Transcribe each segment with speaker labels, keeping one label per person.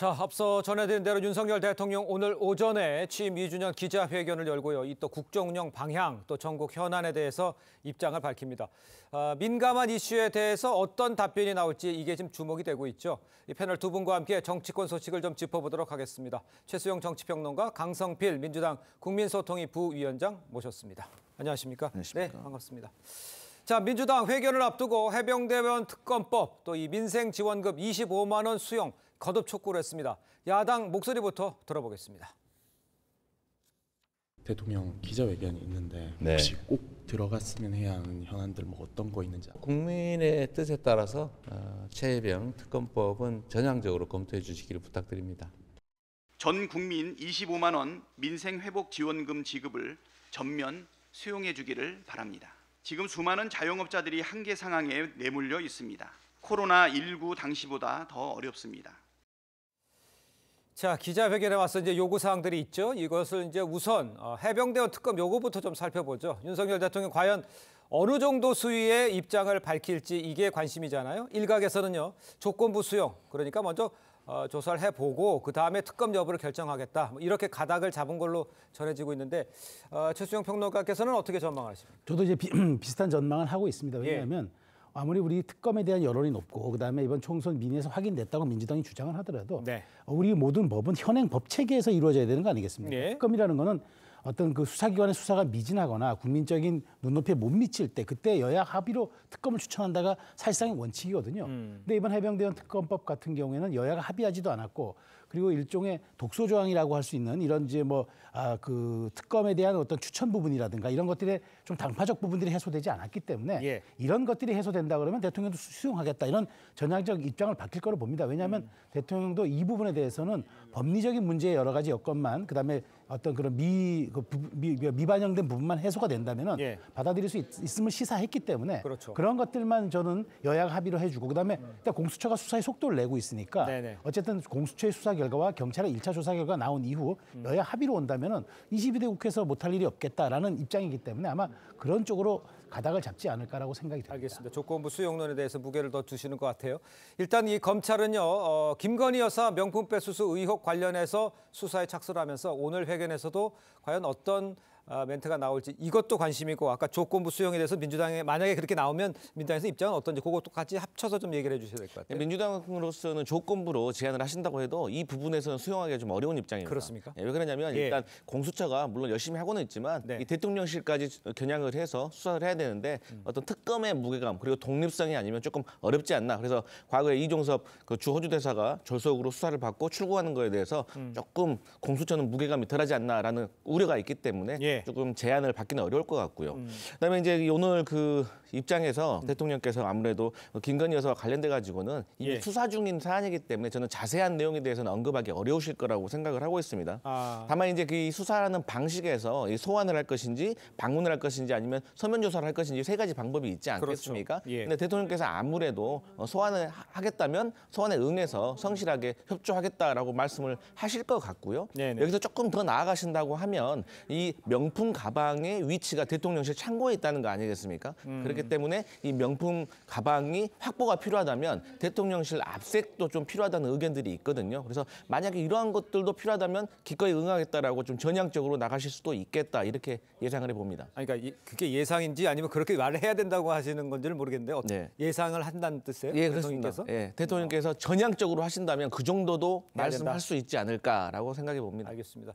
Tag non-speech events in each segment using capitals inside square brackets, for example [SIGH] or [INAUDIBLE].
Speaker 1: 자, 앞서 전해드린 대로 윤석열 대통령 오늘 오전에 취임 2주년 기자회견을 열고요. 이 또 국정운영 방향, 또 전국 현안에 대해서 입장을 밝힙니다. 아, 민감한 이슈에 대해서 어떤 답변이 나올지 이게 지금 주목이 되고 있죠. 이 패널 두 분과 함께 정치권 소식을 좀 짚어보도록 하겠습니다. 최수영 정치평론가, 강성필 민주당 국민소통위 부위원장 모셨습니다. 안녕하십니까? 안녕하십니까? 네, 반갑습니다. 자, 민주당 회견을 앞두고 해병대원 특검법, 또 이민생지원금 25만 원 수용, 거듭 촉구를 했습니다. 야당 목소리부터 들어보겠습니다.
Speaker 2: 대통령 기자회견이 있는데 네. 혹시 꼭 들어갔으면 해야 하는 현안들 뭐 어떤 거 있는지
Speaker 3: 국민의 뜻에 따라서 어, 최혜병 특검법은 전향적으로 검토해 주시기를 부탁드립니다. 전 국민 25만 원 민생 회복 지원금 지급을 전면 수용해 주기를 바랍니다. 지금 수많은 자영업자들이 한계 상황에 내몰려 있습니다. 코로나 19 당시보다 더 어렵습니다.
Speaker 1: 자, 기자회견에 와서 이제 요구 사항들이 있죠. 이것을 이제 우선 어, 해병대원 특검 요구부터 좀 살펴보죠. 윤석열 대통령 과연 어느 정도 수위의 입장을 밝힐지 이게 관심이잖아요. 일각에서는요. 조건부 수용. 그러니까 먼저 어, 조사를 해보고 그 다음에 특검 여부를 결정하겠다. 뭐 이렇게 가닥을 잡은 걸로 전해지고 있는데 어, 최수영 평론가께서는 어떻게 전망하십니까?
Speaker 2: 저도 이제 비, [CLEARS THROAT] 슷한 전망을 하고 있습니다. 예. 왜냐하면 예. 아무리 우리 특검에 대한 여론이 높고 그다음에 이번 총선 민의에서 확인됐다고 민주당이 주장을 하더라도 네. 어, 우리 모든 법은 현행 법 체계에서 이루어져야 되는 거 아니겠습니까? 네. 특검이라는 거는 어떤 그 수사기관의 수사가 미진하거나 국민적인 눈높이에 못 미칠 때 그때 여야 합의로 특검을 추천한다가 사실상의 원칙이거든요. 음. 근데 이번 해병대원 특검법 같은 경우에는 여야가 합의하지도 않았고 그리고 일종의 독소 조항이라고 할 수 있는 이런 이제 뭐 아, 그 특검에 대한 어떤 추천 부분이라든가 이런 것들에 좀 당파적 부분들이 해소되지 않았기 때문에 예. 이런 것들이 해소된다 그러면 대통령도 수용하겠다 이런 전향적 입장을 밝힐 거로 봅니다. 왜냐하면 음. 대통령도 이 부분에 대해서는 법리적인 문제의 여러 가지 여건만 그다음에 어떤 그런 미, 그미 미반영된 부분만 해소가 된다면은 예. 받아들일 수 있, 있 음을 시사했기 때문에 그렇죠. 그런 것들만 저는 여야가 합의를 해주고 그다음에 음. 일단 공수처가 수사에 속도를 내고 있으니까 네네. 어쨌든 공수처의 수사 결과와 경찰의 일차 조사 결과 나온 이후 음. 여야 합의로 온다면. 한면은 22대 국회에서 못할 일이 없겠다라는 입장이기 때문에 아마 그런 쪽으로 가닥을 잡지 않을까라고 생각이 됩니다. 알겠습니다.
Speaker 1: 조건부 수용론에 대해서 무게를 더 두시는 것 같아요. 일단 이 검찰은요, 어, 김건희 여사 명품 빼수수 의혹 관련해서 수사에 착수를 하면서 오늘 회견에서도 과연 어떤 아, 멘트가 나올지 이것도 관심이고 아까 조건부 수용에 대해서 민주당에 만약에 그렇게 나오면 민주당에서 입장은 어떤지 그것도 같이 합쳐서 좀 얘기를 해주셔야 될 것 같아요. 민주당으로서는 조건부로 제안을 하신다고
Speaker 3: 해도 이 부분에서는 수용하기가 좀 어려운 입장입니다. 그렇습니까? 예, 왜 그러냐면 예. 일단 공수처가 물론 열심히 하고는 있지만 네. 이 대통령실까지 겨냥을 해서 수사를 해야 되는데 음. 어떤 특검의 무게감 그리고 독립성이 아니면 조금 어렵지 않나 그래서 과거에 이종섭 그 주호주 대사가 졸속으로 수사를 받고 출국하는 거에 대해서 음. 조금 공수처는 무게감이 덜하지 않나라는 우려가 있기 때문에 예. 조금 제한을 받기는 어려울 것 같고요. 음. 그다음에 이제 오늘 그 입장에서 음. 대통령께서 아무래도 김건희 여사와 관련돼 가지고는 이미 예. 수사 중인 사안이기 때문에 저는 자세한 내용에 대해서는 언급하기 어려우실 거라고 생각을 하고 있습니다. 아... 다만 이제 그 수사라는 방식에서 소환을 할 것인지 방문을 할 것인지 아니면 서면 조사를 할 것인지 세 가지 방법이 있지 그렇죠. 않겠습니까? 그렇죠. 예. 근데 대통령께서 아무래도 어, 소환을 하겠다면 소환에 응해서 성실하게 협조하겠다라고 말씀을 하실 것 같고요. 네네. 네. 여기서 조금 더 나아가신다고 하면 이 명품 가방의 위치가 대통령실 창고에 있다는 거 아니겠습니까? 음... 그렇게 그기 때문에 이 명품 가방이 확보가 필요하다면 대통령실 압색도 좀 필요하다는 의견들이 있거든요. 그래서 만약에 이러한 것들도 필요하다면 기꺼이 응하겠다라고 좀 전향적으로 나가실 수도 있겠다 이렇게 예상을 해봅니다.
Speaker 1: 아니, 그러니까 그게 예상인지 아니면 그렇게 말을 해야 된다고 하시는 건지를 모르겠는데 네. 예상을 한다는 뜻이에요? 예, 대통령께서? 예, 대통령께서 아. 전향적으로 하신다면 그 정도도 말씀할 수 있지 않을까라고 생각해 봅니다. 알겠습니다.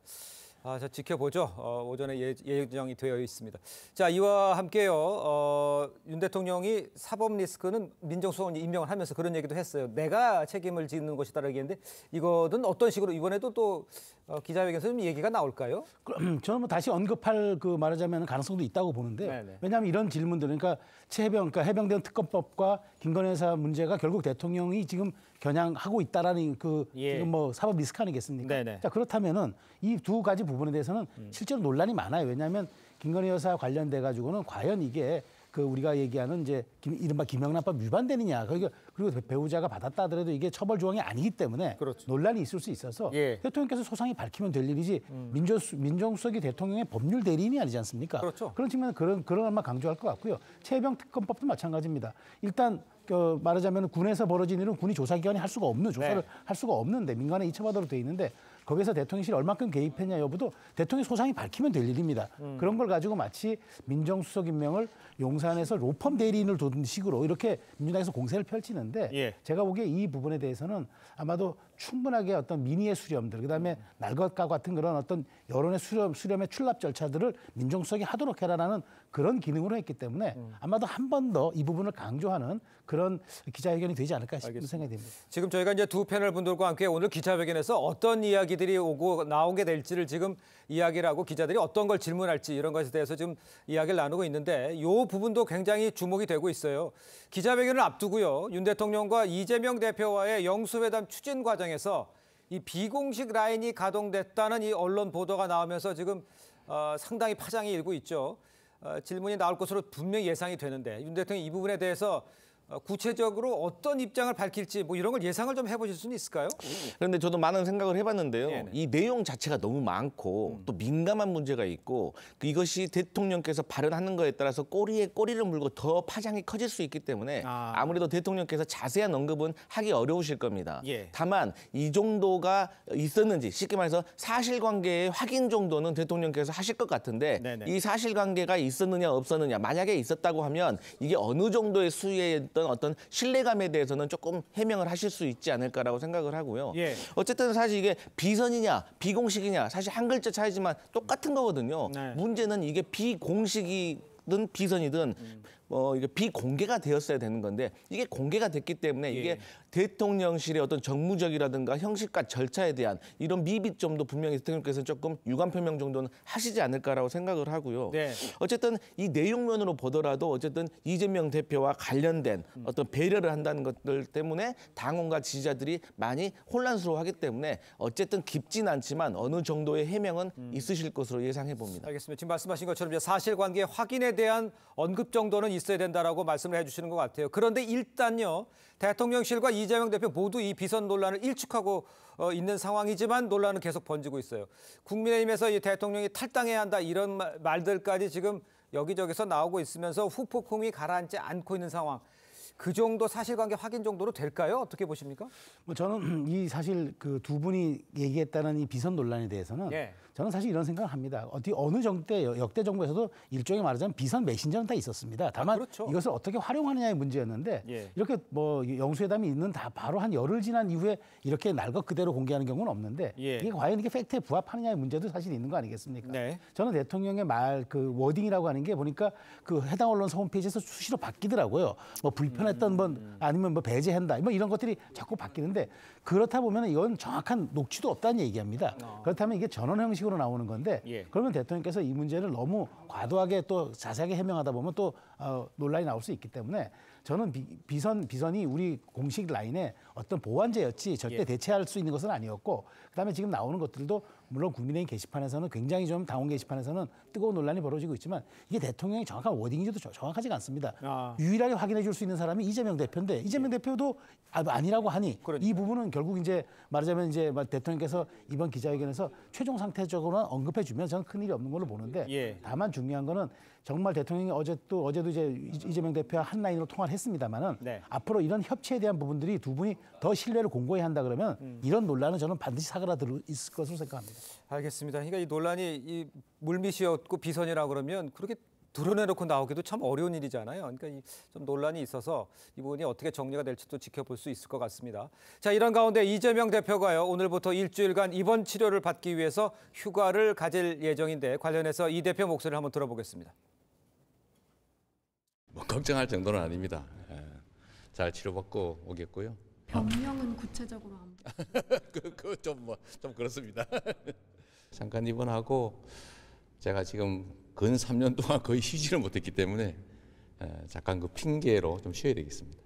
Speaker 1: 아, 자, 지켜보죠. 어, 오전에 예, 예정이 되어 있습니다. 자, 이와 함께요. 어, 윤 대통령이 사법 리스크는 민정수석이 임명을 하면서 그런 얘기도 했어요. 내가 책임을 지는 것이다라고 했는데 이거는 어떤 식으로 이번에도 또 어, 기자회견에서 좀 얘기가 나올까요?
Speaker 2: 그럼 음, 저는 뭐 다시 언급할 그 말하자면 가능성도 있다고 보는데 네네. 네. 왜냐하면 이런 질문들 그러니까 체해병 그러니까 해병대원 특검법과 김건희 회사 문제가 결국 대통령이 지금 겨냥하고 있다라는 그 예. 지금 뭐 사법 리스크 아니겠습니까? 네네. 네. 자 그렇다면은 이 두 가지 부분에 대해서는 음. 실제로 논란이 많아요. 왜냐하면 김건희 여사 관련돼 가지고는 과연 이게 그 우리가 얘기하는 이제 김, 이른바 김영란법 위반되느냐 그러니까 그리고, 그리고 배우자가 받았다 하더라도 이게 처벌 조항이 아니기 때문에 그렇죠. 논란이 있을 수 있어서 예. 대통령께서 소상히 밝히면 될 일이지 음. 민정수, 민정수석이 대통령의 법률 대리인이 아니지 않습니까? 그렇죠. 그런 측면에 그런 그런 아마 강조할 것 같고요. 체병 특검법도 마찬가지입니다. 일단 그 말하자면 군에서 벌어진 일은 군이 조사기관이 할 수가 없는 조사를 네. 할 수가 없는데 민간에 이첩하도록 돼 있는데 거기서 대통령실이 얼마큼 개입했냐 여부도 대통령 소장이 밝히면 될 일입니다. 음. 그런 걸 가지고 마치 민정수석 임명을 용산에서 로펌 대리인을 둔 식으로 이렇게 민주당에서 공세를 펼치는데 예. 제가 보기에 이 부분에 대해서는 아마도 충분하게 어떤 민의의 수렴들 그다음에 음. 날것과 같은 그런 어떤 여론의 수렴 수렴의 출납 절차들을 민정수석이 하도록 해라라는 그런 기능으로 했기 때문에 음. 아마도 한 번 더 이 부분을 강조하는 그런 기자회견이 되지 않을까 싶은 생각이 듭니다.
Speaker 1: 지금 저희가 이제 두 패널 분들과 함께 오늘 기자회견에서 어떤 이야기 얘기들이 오고 나오게 될지를 지금 이야기를 하고 기자들이 어떤 걸 질문할지 이런 것에 대해서 지금 이야기를 나누고 있는데 요 부분도 굉장히 주목이 되고 있어요. 기자회견을 앞두고요. 윤 대통령과 이재명 대표와의 영수회담 추진 과정에서 이 비공식 라인이 가동됐다는 이 언론 보도가 나오면서 지금 어, 상당히 파장이 일고 있죠. 어, 질문이 나올 것으로 분명히 예상이 되는데 윤 대통령이 이 부분에 대해서 어, 구체적으로 어떤 입장을 밝힐지 뭐 이런 걸 예상을 좀 해보실 수는 있을까요? 그런데
Speaker 3: 저도 많은 생각을 해봤는데요. 네네. 이 내용 자체가 너무 많고 음. 또 민감한 문제가 있고 그 이것이 대통령께서 발언하는 거에 따라서 꼬리에 꼬리를 물고 더 파장이 커질 수 있기 때문에 아. 무래도 대통령께서 자세한 언급은 하기 어려우실 겁니다. 예. 다만 이 정도가 있었는지 쉽게 말해서 사실관계의 확인 정도는 대통령께서 하실 것 같은데 네네. 이 사실관계가 있었느냐 없었느냐 만약에 있었다고 하면 이게 어느 정도의 수위에 있던 어떤 신뢰감에 대해서는 조금 해명을 하실 수 있지 않을까라고 생각을 하고요. 예. 어쨌든 사실 이게 비선이냐 비공식이냐 사실 한 글자 차이지만 똑같은 거거든요. 네. 문제는 이게 비공식이 든 비선이든 음. 뭐 이게 비공개가 되었어야 되는 건데 이게 공개가 됐기 때문에 이게 예. 대통령실의 어떤 정무적이라든가 형식과 절차에 대한 이런 미비점도 분명히 대통령께서는 조금 유감 표명 정도는 하시지 않을까라고 생각을 하고요. 네. 어쨌든 이 내용면으로 보더라도 어쨌든 이재명 대표와 관련된 어떤 배려를 한다는 것들 때문에 당원과 지지자들이 많이 혼란스러워하기 때문에 어쨌든 깊진 않지만 어느 정도의 해명은 음. 있으실 것으로 예상해 봅니다.
Speaker 1: 알겠습니다. 지금 말씀하신 것처럼 사실관계 확인에 대한 언급 정도는 있어야 된다라고 말씀을 해주시는 것 같아요. 그런데 일단요 대통령실과 이재명 대표 모두 이 비선 논란을 일축하고 어, 있는 상황이지만 논란은 계속 번지고 있어요. 국민의힘에서 이 대통령이 탈당해야 한다 이런 말들까지 지금 여기저기서 나오고 있으면서 후폭풍이 가라앉지 않고 있는 상황. 그 정도 사실관계 확인 정도로 될까요? 어떻게 보십니까?
Speaker 2: 뭐 저는 [CLEARS THROAT] 이 사실 그 두 분이 얘기했다는 이 비선 논란에 대해서는 예. 저는 사실 이런 생각을 합니다. 어디 어느 정부 때 역대 정부에서도 일종의 말하자면 비선 메신저는 다 있었습니다. 다만 아, 그렇죠. 이것을 어떻게 활용하느냐의 문제였는데 예. 이렇게 뭐 영수회담이 있는 다 바로 한 열흘 지난 이후에 이렇게 날 것 그대로 공개하는 경우는 없는데 예. 이게 과연 이게 팩트에 부합하느냐의 문제도 사실 있는 거 아니겠습니까? 네. 저는 대통령의 말 그 워딩이라고 하는 게 보니까 그 해당 언론사 홈페이지에서 수시로 바뀌더라고요. 뭐 불편 편했던 뭐 아니면 뭐 배제한다 뭐 이런 것들이 자꾸 바뀌는데 그렇다 보면 이건 정확한 녹취도 없다는 얘기합니다. 어. 그렇다면 이게 전원 형식으로 나오는 건데 예. 그러면 대통령께서 이 문제를 너무 과도하게 또 자세하게 해명하다 보면 또 어, 논란이 나올 수 있기 때문에 저는 비, 비선, 비선이 우리 공식 라인에 어떤 보완제였지 절대 예. 대체할 수 있는 것은 아니었고 그다음에 지금 나오는 것들도 물론 국민의힘 게시판에서는 굉장히 좀 당원 게시판에서는 뜨거운 논란이 벌어지고 있지만 이게 대통령이 정확한 워딩인지도 정확하지가 않습니다. 아. 유일하게 확인해 줄 수 있는 사람이 이재명 대표인데 이재명 예. 대표도 아, 아니라고 하니 그러니까. 이 부분은 결국 이제 말하자면 이제 대통령께서 이번 기자회견에서 최종 상태적으로 언급해 주면 저는 큰 일이 없는 걸로 보는데 예. 다만 중요한 거는 정말 대통령이 어제 도 어제도 이제 이재명 대표와 한 라인으로 통화를 했습니다만은 네. 앞으로 이런 협치에 대한 부분들이 두 분이 더 신뢰를 공고히 한다 그러면 음. 이런 논란은 저는 반드시 사그라들 있을 것으로 생각합니다.
Speaker 1: 알겠습니다. 그러니까 이 논란이 이 물밑이었고 비선이라 그러면 그렇게 드러내놓고 나오기도 참 어려운 일이잖아요. 그러니까 좀 논란이 있어서 이 부분이 어떻게 정리가 될지도 지켜볼 수 있을 것 같습니다. 자, 이런 가운데 이재명 대표가요 오늘부터 일주일간 입원 치료를 받기 위해서 휴가를 가질 예정인데 관련해서 이 대표 목소리를 한번 들어보겠습니다. 뭐 걱정할 정도는 아닙니다. 예. 잘 치료받고 오겠고요. 병명은 구체적으로 안 [LAUGHS]
Speaker 3: 그좀뭐좀 그 뭐, 그렇습니다. [LAUGHS] 잠깐 입원하고 제가 지금 근 3년 동안 거의 쉬지를 못했기 때문에 잠깐 그 핑계로 좀 쉬어야
Speaker 1: 되겠습니다.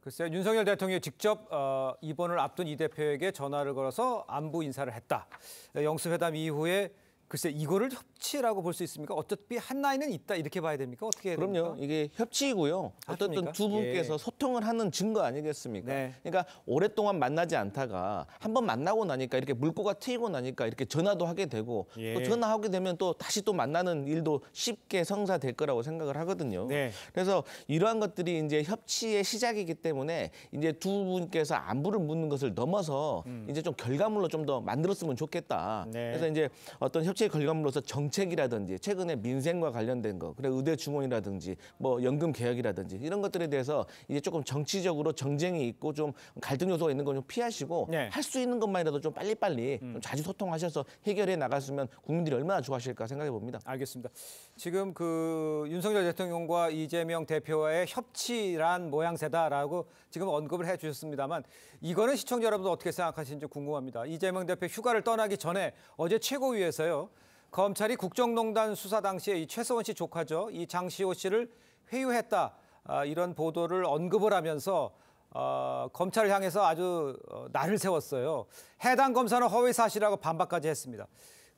Speaker 1: 글쎄 윤석열 대통령이 직접 어, 입원을 앞둔 이 대표에게 전화를 걸어서 안부 인사를 했다. 영수회담 이후에 글쎄 이거를 협치라고 볼 수 있습니까? 어차피 한 나이는 있다 이렇게 봐야 됩니까? 어떻게 해야 그럼요. 됩니까? 이게 협치이고요. 아,
Speaker 3: 어쨌든 두 분께서 예. 소통을 하는 증거 아니겠습니까? 네. 그러니까 오랫동안 만나지 않다가 한 번 만나고 나니까 이렇게 물꼬가 트이고 나니까 이렇게 전화도 하게 되고 예. 또 전화하게 되면 또 다시 또 만나는 일도 쉽게 성사될 거라고 생각을 하거든요. 네. 그래서 이러한 것들이 이제 협치의 시작이기 때문에 이제 두 분께서 안부를 묻는 것을 넘어서 음. 이제 좀 결과물로 좀 더 만들었으면 좋겠다. 네. 그래서 이제 어떤 협 정치의 결과물로서 정책이라든지 최근에 민생과 관련된 거, 그래 의대 중원이라든지 뭐 연금 개혁이라든지 이런 것들에 대해서 이제 조금 정치적으로 정쟁이 있고 좀 갈등 요소가 있는 건좀 피하시고 네. 할수 있는 것만이라도 좀 빨리빨리 음. 좀 자주 소통하셔서 해결해 나갔으면 국민들이 얼마나 좋아하실까 생각해
Speaker 1: 봅니다. 알겠습니다. 지금 그 윤석열 대통령과 이재명 대표와의 협치란 모양새다라고 지금 언급을 해주셨습니다만 이거는 시청자 여러분도 어떻게 생각하시는지 궁금합니다. 이재명 대표 휴가를 떠나기 전에 어제 최고위에서요. 검찰이 국정농단 수사 당시에 이 최서원 씨 조카죠. 이 장시호 씨를 회유했다. 아, 이런 보도를 언급을 하면서 어, 검찰을 향해서 아주 어, 날을 세웠어요. 해당 검사는 허위 사실이라고 반박까지 했습니다.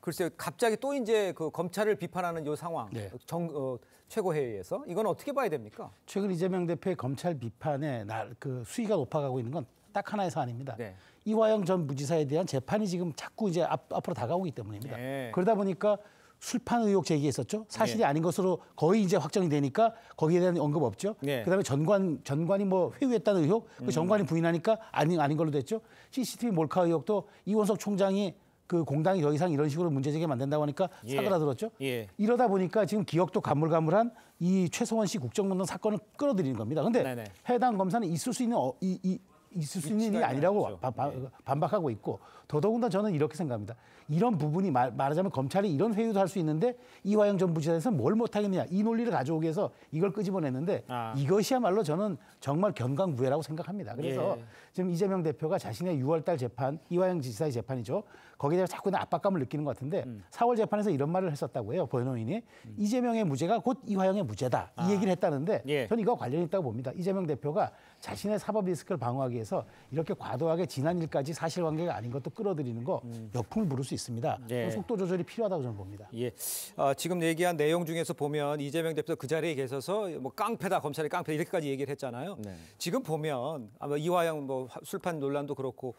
Speaker 1: 글쎄요, 갑자기 또 이제 그 검찰을 비판하는 요 상황, 네. 정, 어, 최고회의에서 이건 어떻게 봐야 됩니까?
Speaker 2: 최근 이재명 대표의 검찰 비판에 날 그 수위가 높아가고 있는 건 딱 하나의 사안입니다. 네. 이화영 전 부지사에 대한 재판이 지금 자꾸 이제 앞, 앞으로 다가오기 때문입니다. 네. 그러다 보니까 술판 의혹 제기했었죠. 사실이 예. 아닌 것으로 거의 이제 확정이 되니까 거기에 대한 언급 없죠. 예. 그다음에 전관 전관이 뭐 회유했다는 의혹, 그 음. 전관이 부인하니까 아닌 아닌 걸로 됐죠. CCTV 몰카 의혹도 이원석 총장이 그 공당이 더 이상 이런 식으로 문제 제기만면 된다고 하니까 예. 사그라들었죠. 예. 이러다 보니까 지금 기억도 가물가물한 이 최성원 씨 국정농단 사건을 끌어들이는 겁니다. 근데 네네. 해당 검사는 있을 수 있는 어, 이, 이 있을 수 있는 일이 아니라고 바, 바, 예. 반박하고 있고 더더군다나 저는 이렇게 생각합니다. 이런 부분이 말, 말하자면 검찰이 이런 회유도 할 수 있는데 이화영 전부지사에서뭘 못하겠느냐 이 논리를 가져오기 위해서 이걸 끄집어냈는데 아. 이것이야말로 저는 정말 견강부회라고 생각합니다. 그래서 예. 지금 이재명 대표가 자신의 6월달 재판 이화영 지사의 재판이죠. 거기에 대해서 자꾸 압박감을 느끼는 것 같은데 음. 4월 재판에서 이런 말을 했었다고 해요. 변호인이 음. 이재명의 무죄가 곧 이화영의 무죄다 아. 이 얘기를 했다는데 예. 저는 이거 관련이 있다고 봅니다. 이재명 대표가 자신의 사법 리스크를 방어하기 위해서 이렇게 과도하게 지난 일까지 사실관계가 아닌 것도 끌어들이는 거 음. 역풍을 부를 수있습니 있습니다. 네. 속도 조절이 필요하다고 저는 봅니다. 예.
Speaker 1: 아, 지금 얘기한 내용 중에서 보면 이재명 대표 그 자리에 계셔서 뭐 깡패다 검찰이 깡패 이렇게까지 얘기를 했잖아요. 네. 지금 보면 아마 이화영 뭐 술판 논란도 그렇고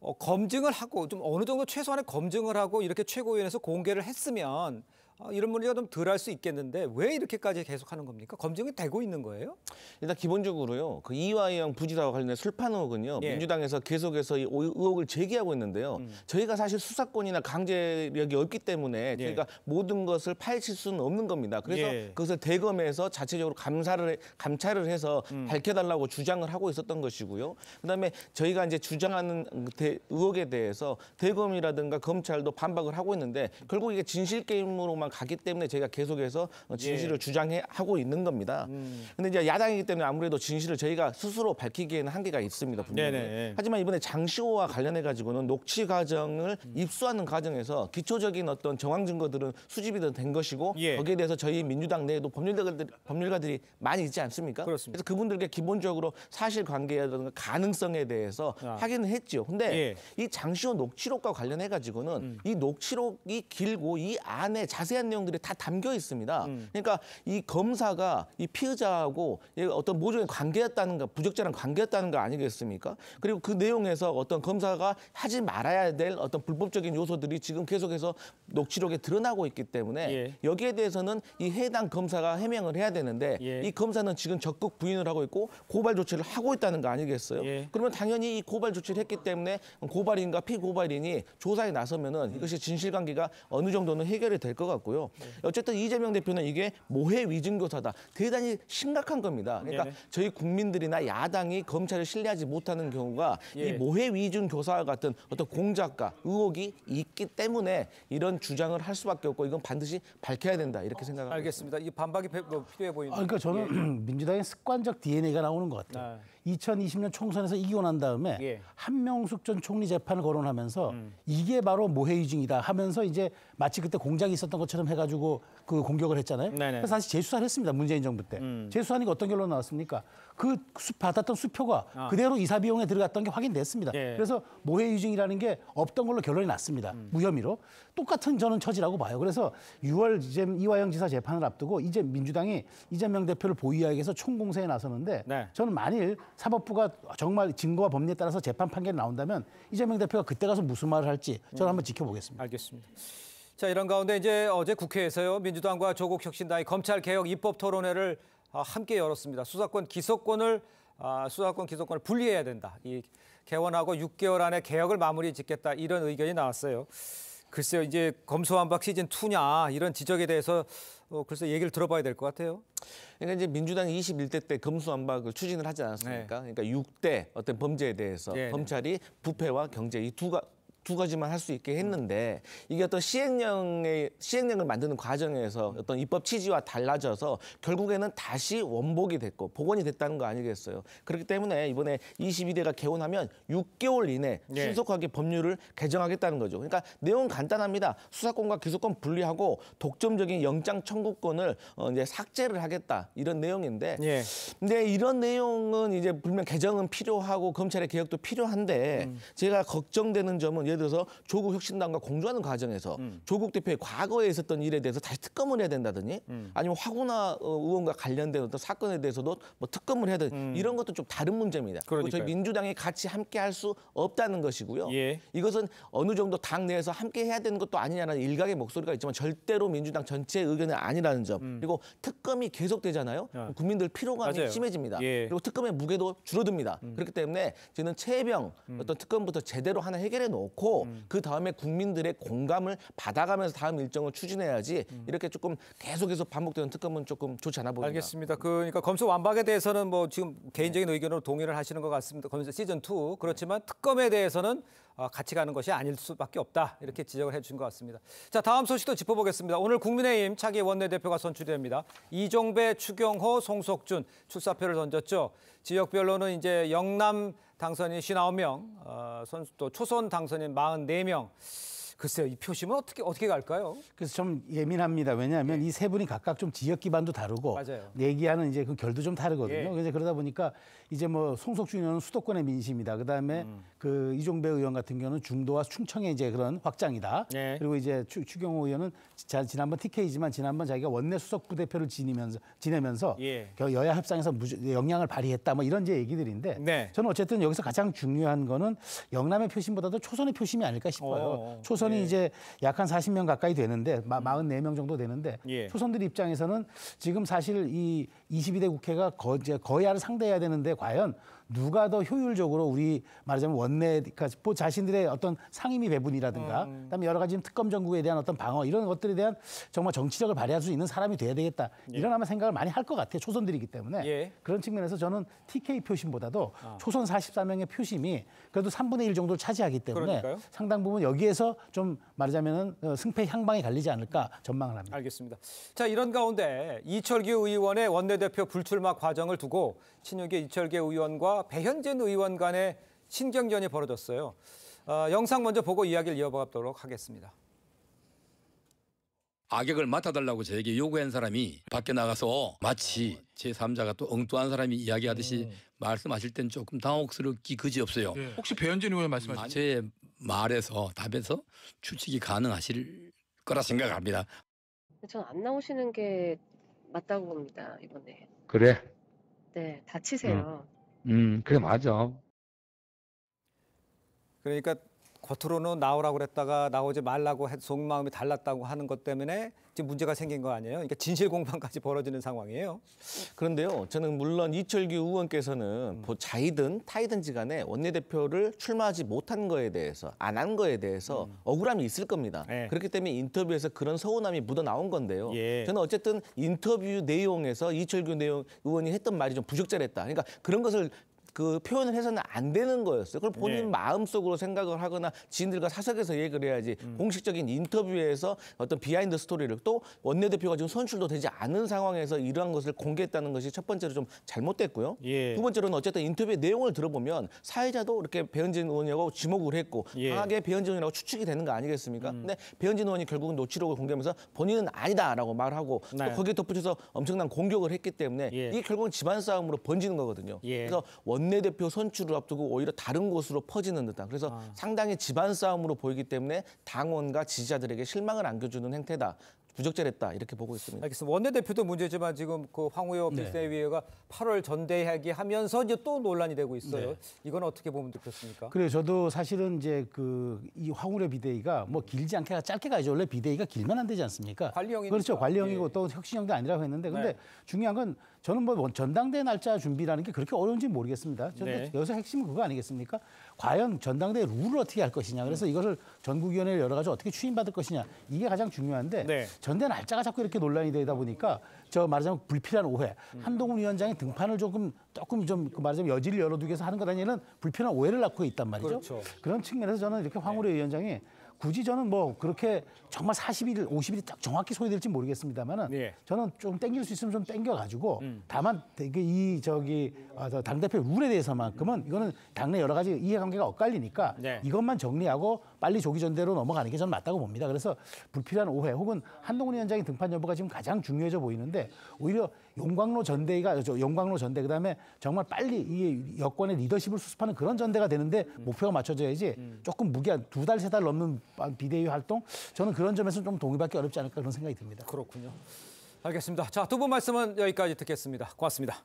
Speaker 1: 어, 검증을 하고 좀 어느 정도 최소한의 검증을 하고 이렇게 최고위원회에서 공개를 했으면 아, 이런 문제가 좀 덜할 수 있겠는데 왜 이렇게까지 계속하는 겁니까? 검증이 되고 있는 거예요?
Speaker 3: 일단 기본적으로요. 그 이화영 부지사와 관련된 술판 의혹은요. 예. 민주당에서 계속해서 이 의혹을 제기하고 있는데요. 음. 저희가 사실 수사권이나 강제력이 없기 때문에 예. 저희가 모든 것을 파헤칠 수는 없는 겁니다. 그래서 예. 그것을 대검에서 자체적으로 감사를 감찰을 해서 음. 밝혀달라고 주장을 하고 있었던 것이고요. 그다음에 저희가 이제 주장하는 대, 의혹에 대해서 대검이라든가 검찰도 반박을 하고 있는데 결국 이게 진실 게임으로만 가기 때문에 제가 계속해서 어, 진실을 예. 주장하고 있는 겁니다. 음. 근데 이제 야당이기 때문에 아무래도 진실을 저희가 스스로 밝히기에는 한계가 있습니다. 분명히. 네네. 네, 예. 하지만 이번에 장시호와 관련해 가지고는 녹취 과정을 음. 입수하는 과정에서 기초적인 어떤 정황 증거들은 수집이 된 것이고 예. 거기에 대해서 저희 민주당 내에도 법률가들이, 법률가들이 많이 있지 않습니까? 그렇습니다. 그래서 그분들께 기본적으로 사실 관계라든가 가능성에 대해서 아. 확인을 했죠. 근데 예. 이 장시호 녹취록과 관련해 가지고는 음. 이 녹취록이 길고 이 안에 자세한 관련 내용들이 다 담겨 있습니다. 음. 그러니까 이 검사가 이 피의자하고 어떤 모종의 관계였다는가 부적절한 관계였다는 거 아니겠습니까? 그리고 그 내용에서 어떤 검사가 하지 말아야 될 어떤 불법적인 요소들이 지금 계속해서 녹취록에 드러나고 있기 때문에 예. 여기에 대해서는 이 해당 검사가 해명을 해야 되는데 예. 이 검사는 지금 적극 부인을 하고 있고 고발 조치를 하고 있다는 거 아니겠어요? 예. 그러면 당연히 이 고발 조치를 했기 때문에 고발인과 피고발인이 조사에 나서면은 이것이 진실관계가 어느 정도는 해결이 될 것 같고. 같고요. 네. 어쨌든 이재명 대표는 이게 모해 위증교사다. 대단히 심각한 겁니다. 그러니까 네네. 예, 예. 저희 국민들이나 야당이 검찰을 신뢰하지 못하는 경우가 예. 이 모해 위증교사와 같은 어떤 공작과 의혹이 있기 때문에 이런 주장을 할 수밖에 없고 이건 반드시
Speaker 2: 밝혀야 된다 이렇게
Speaker 1: 생각합니다. 알겠습니다. 이 반박이 뭐 필요해 보입는데 아, 그러니까 저는 예. 예.
Speaker 2: [CLEARS THROAT] 민주당의 습관적 DNA가 나오는 것 같아요. 아. 2020년 총선에서 이기고 난 다음에 예. 한명숙 전 총리 재판을 거론하면서 음. 이게 바로 모해 위증이다 하면서 이제 마치 그때 공작이 있었던 것처럼 해가지고 그 공격을 했잖아요. 네네. 네. 그래서 다시 재수사를 했습니다. 문재인 정부 때. 음. 재수사하니까 어떤 결론 나왔습니까? 그 수, 받았던 수표가 아. 그대로 이사 비용에 들어갔던 게 확인됐습니다. 예. 그래서 모해 유증이라는게 없던 걸로 결론이 났습니다. 음. 무혐의로. 똑같은 저는 처지라고 봐요. 그래서 6월 이제 이화영 지사 재판을 앞두고 이제 민주당이 이재명 대표를 보위하게해서 총공세에 나서는데 네. 저는 만일 사법부가 정말 증거와 법리에 따라서 재판 판결이 나온다면 이재명 대표가 그때 가서 무슨 말을 할지 저는 음. 한번 지켜보겠습니다. 알겠습니다.
Speaker 1: 자, 이런 가운데 이제 어제 국회에서요. 민주당과 조국혁신당이 검찰개혁 입법 토론회를 아, 함께 열었습니다. 수사권 기소권을 아, 수사권 기소권을 분리해야 된다. 이 개원하고 6개월 안에 개혁을 마무리 짓겠다. 이런 의견이 나왔어요. 글쎄요, 이제 검소한박 시즌 2냐 이런 지적에 대해서 어, 글쎄 얘기를 들어봐야 될 것 같아요. 그러니까 이제 민주당 이 21대 때 검수완박을
Speaker 3: 추진을 하지 않았습니까? 네. 그러니까 6대 어떤 범죄에 대해서 네, 네. 검찰이 부패와 경제 이두 두 가지만 할 수 있게 했는데 이게 어떤 시행령의 시행령을 만드는 과정에서 어떤 입법 취지와 달라져서 결국에는 다시 원복이 됐고 복원이 됐다는 거 아니겠어요. 그렇기 때문에 이번에 22대가 개원하면 6개월 이내 네. 신속하게 법률을 개정하겠다는 거죠. 그러니까 내용은 간단합니다. 수사권과 기소권 분리하고 독점적인 영장 청구권을 어 이제 삭제를 하겠다 이런 내용인데 네. 근데 이런 내용은 이제 분명 개정은 필요하고 검찰의 개혁도 필요한데 음. 제가 걱정되는 점은 예를 들어서 조국 혁신당과 공조하는 과정에서 음. 조국 대표의 과거에 있었던 일에 대해서 다시 특검을 해야 된다든지 음. 아니면 화구나 어, 의원과 관련된 어떤 사건에 대해서도 뭐 특검을 해야 되는 음. 이런 것도 좀 다른 문제입니다. 그리고 저희 민주당이 같이 함께 할 수 없다는 것이고요. 예. 이것은 어느 정도 당 내에서 함께 해야 되는 것도 아니냐는 일각의 목소리가 있지만 절대로 민주당 전체의 견은 아니라는 점. 음. 그리고 특검이 계속되잖아요. 아. 그 국민들 피로감이 맞아요. 심해집니다. 예. 그리고 특검의 무게도 줄어듭니다. 음. 그렇기 때문에 저는 최병 음. 어떤 특검부터 제대로 하나 해결해 놓고 놓고 음. 그 다음에 국민들의 공감을 받아가면서 다음 일정을 추진해야지 음. 이렇게 조금 계속해서 반복되는 특검은 조금 좋지 않아
Speaker 1: 보입니다. 알겠습니다. 그러니까 검수 완박에 대해서는 뭐 지금 개인적인 네. 의견으로 동의를 하시는 것 같습니다. 검수 시즌 2 그렇지만 네. 특검에 대해서는 어, 같이 가는 것이 아닐 수밖에 없다 이렇게 지적을 해주것 같습니다. 자 다음 소식도 짚어보겠습니다. 오늘 국민의힘 차기 원내대표가 선출됩니다. 이종배, 추경호, 송석준 출사표를 던졌죠. 지역별로는 이제 영남 당선인 59명, 어, 선수 또 초선 당선인
Speaker 2: 44명. 글쎄요, 이 표심은 어떻게 어떻게 갈까요? 그래서 좀 예민합니다. 왜냐하면 네. 이세 분이 각각 좀 지역 기반도 다르고 맞아요. 내기하는 이제 그 결도 좀 다르거든요. 예. 그래서 그러다 보니까 이제 뭐 송석준 의원은 수도권의 민심이다. 그다음에 음. 그 이종배 의원 같은 경우는 중도와 충청의 이제 그런 확장이다. 네. 그리고 이제 추, 추경호 의원은 자, 지난번 TK지만 지난번 자기가 원내 수석 부대표를 지내면서 지내면서 예. 여야 협상에서 무조, 영향을 발휘했다. 뭐 이런 제 얘기들인데 네. 저는 어쨌든 여기서 가장 중요한 거는 영남의 표심보다도 초선의 표심이 아닐까 싶어요. 어, 초선이 예. 이제 약 한 40명 가까이 되는데 마, 44명 음. 정도 되는데 예. 초선들 입장에서는 지금 사실 이 22대 국회가 거, 이제 거야를 상대해야 되는데 과연 누가 더 효율적으로 우리 말하자면 원내까 뭐 자신들의 어떤 상임위 배분이라든가 음. 그다음에 여러 가지 특검 정국에 대한 어떤 방어 이런 것들에 대한 정말 정치력을 발휘할 수 있는 사람이 돼야 되겠다 예. 이런 아마 생각을 많이 할 것 같아요 초선들이기 때문에 예. 그런 측면에서 저는 TK 표심보다도 아. 초선 44명의 표심이 그래도 3분의 1 정도를 차지하기 때문에 그러니까요? 상당 부분 여기에서 좀 말하자면 어, 승패 향방이 갈리지 않을까 전망을 합니다. 알겠습니다.
Speaker 1: 자 이런 가운데 이철규 의원의 원내대표 불출마 과정을 두고 친윤계 이철규 의원과 배현진 의원 간의 신경전이 벌어졌어요. 어, 영상 먼저 보고 이야기를 이어가도록 하겠습니다. 악역을 맡아달라고 저에게 요구한 사람이 밖에 나가서 마치 제3자가 또 엉뚱한 사람이 이야기하듯이 음. 말씀하실 땐 조금 당혹스럽기 그지없어요. 네. 예. 혹시 배현진 의원 말씀하시죠? 제 말에서 답에서 추측이 가능하실 거라 생각합니다.
Speaker 3: 전 안 나오시는 게 맞다고 봅니다 이번에. 그래? 네
Speaker 1: 다치세요.
Speaker 2: 음.
Speaker 3: 음, 그래 맞아.
Speaker 1: 그러니까 겉으로는 나오라고 그랬다가 나오지 말라고 속마음이 달랐다고 하는 것 때문에 지금 문제가 생긴 거 아니에요? 그러니까 진실 공방까지 벌어지는 상황이에요. 그런데요, 저는 물론 이철규
Speaker 3: 의원께서는 뭐 자이든 타이든지 간에 원내대표를 출마하지 못한 거에 대해서 안 한 거에 대해서 음. 억울함이 있을 겁니다. 네. 그렇기 때문에 인터뷰에서 그런 서운함이 묻어 나온 건데요. 예. 저는 어쨌든 인터뷰 내용에서 이철규 내용 의원이 했던 말이 좀 부적절했다. 그러니까 그런 것을 그 표현을 해서는 안 되는 거였어요. 그걸 본인 네. 마음속으로 생각을 하거나 지인들과 사석에서 얘기를 해야지 음. 공식적인 인터뷰에서 어떤 비하인드 스토리를 또 원내대표가 지금 선출도 되지 않은 상황에서 이러한 것을 공개했다는 것이 첫 번째로 좀 잘못됐고요. 예. 두 번째로는 어쨌든 인터뷰의 내용을 들어보면 사회자도 이렇게 배현진 의원이라고 지목을 했고 예. 강하게 배현진 의원이라고 추측이 되는 거 아니겠습니까? 음. 근데 배현진 의원이 결국은 노출록을 공개하면서 본인은 아니다라고 말하고 네. 또 거기에 덧붙여서 엄청난 공격을 했기 때문에 예. 이게 결국은 집안 싸움으로 번지는 거거든요. 예. 그래서 원 원내대표 선출을 앞두고 오히려 다른 곳으로 퍼지는 듯한 그래서 아. 상당히 집안 싸움으로 보이기 때문에 당원과 지지자들에게 실망을 안겨주는 행태다. 부적절했다
Speaker 2: 이렇게 보고 있습니다.
Speaker 1: 알겠습니다. 원내대표도 문제지만 지금 그 황우여 비대위가 네. 8월 전대회기 하면서 이제 또 논란이 되고 있어요. 네. 이건 어떻게 보면 그렇습니까? 그래
Speaker 2: 저도 사실은 이제 그 이 황우여 비대위가 뭐 길지 않게 짧게 가야죠. 원래 비대위가 길면 안 되지 않습니까? 관리형이 그렇죠. 관리형이고 예. 또 혁신형도 아니라고 했는데 근데 네. 중요한 건 저는 뭐 전당대 날짜 준비라는 게 그렇게 어려운지 모르겠습니다. 그런데 네. 여기서 핵심은 그거 아니겠습니까? 과연 전당대 룰을 어떻게 할 것이냐. 그래서 음. 이것을 전국위원회를 여러 가지 어떻게 추인받을 것이냐. 이게 가장 중요한데 네. 전대 날짜가 자꾸 이렇게 논란이 되다 보니까 저 말하자면 불필요한 오해. 음. 한동훈 위원장이 등판을 조금 조금 좀 그 말하자면 여지를 열어두기 위해서 하는 것 아니는 불필요한 오해를 낳고 있단 말이죠. 그렇죠. 그런 측면에서 저는 이렇게 황우래 네. 위원장이 굳이 저는 뭐 그렇게 정말 40일, 50일이 딱 정확히 소요될지 모르겠습니다만은 예. 저는 좀 땡길 수 있으면 좀 땡겨가지고 음. 다만 이게 이 저기 아, 당 대표 룰에 대해서만큼은 이거는 당내 여러 가지 이해관계가 엇갈리니까 네. 이것만 정리하고 빨리 조기 전대로 넘어가는 게 저는 맞다고 봅니다. 그래서 불필요한 오해 혹은 한동훈 위원장의 등판 여부가 지금 가장 중요해져 보이는데 오히려 용광로 전대가 용광로 전대 그다음에 정말 빨리 이 여권의 리더십을 수습하는 그런 전대가 되는데 음. 목표가 맞춰져야지 음. 조금 무게한 두 달 세달 달 넘는 비대위 활동 저는 그런 점에서 좀 동의받기 어렵지 않을까 그런 생각이 듭니다. 그렇군요.
Speaker 1: 알겠습니다. 자, 두 분 말씀은 여기까지 듣겠습니다. 고맙습니다.